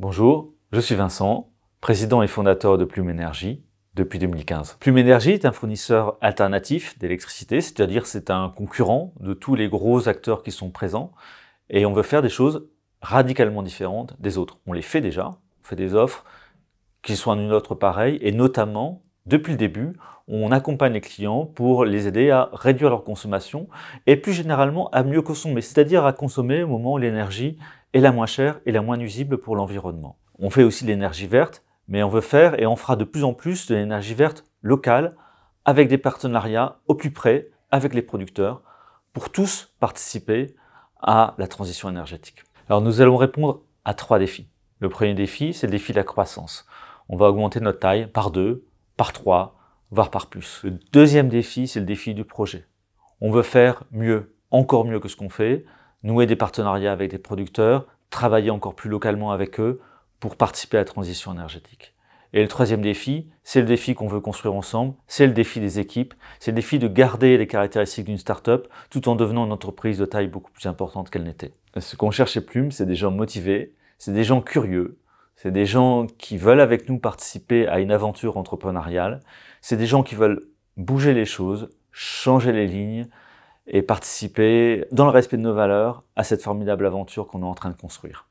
Bonjour, je suis Vincent, président et fondateur de Plume Énergie depuis 2015. Plume Énergie est un fournisseur alternatif d'électricité, c'est-à-dire c'est un concurrent de tous les gros acteurs qui sont présents et on veut faire des choses radicalement différentes des autres. On les fait déjà, on fait des offres qui sont une autre pareille et notamment depuis le début, on accompagne les clients pour les aider à réduire leur consommation et plus généralement à mieux consommer, c'est-à-dire à consommer au moment où l'énergie la moins chère et la moins nuisible pour l'environnement. On fait aussi de l'énergie verte, mais on veut faire et on fera de plus en plus de l'énergie verte locale, avec des partenariats au plus près, avec les producteurs, pour tous participer à la transition énergétique. Alors nous allons répondre à trois défis. Le premier défi, c'est le défi de la croissance. On va augmenter notre taille par deux, par trois, voire par plus. Le deuxième défi, c'est le défi du projet. On veut faire mieux, encore mieux que ce qu'on fait, nouer des partenariats avec des producteurs, travailler encore plus localement avec eux pour participer à la transition énergétique. Et le troisième défi, c'est le défi qu'on veut construire ensemble, c'est le défi des équipes, c'est le défi de garder les caractéristiques d'une start-up tout en devenant une entreprise de taille beaucoup plus importante qu'elle n'était. Ce qu'on cherche chez Plume, c'est des gens motivés, c'est des gens curieux, c'est des gens qui veulent avec nous participer à une aventure entrepreneuriale, c'est des gens qui veulent bouger les choses, changer les lignes, et participer, dans le respect de nos valeurs, à cette formidable aventure qu'on est en train de construire.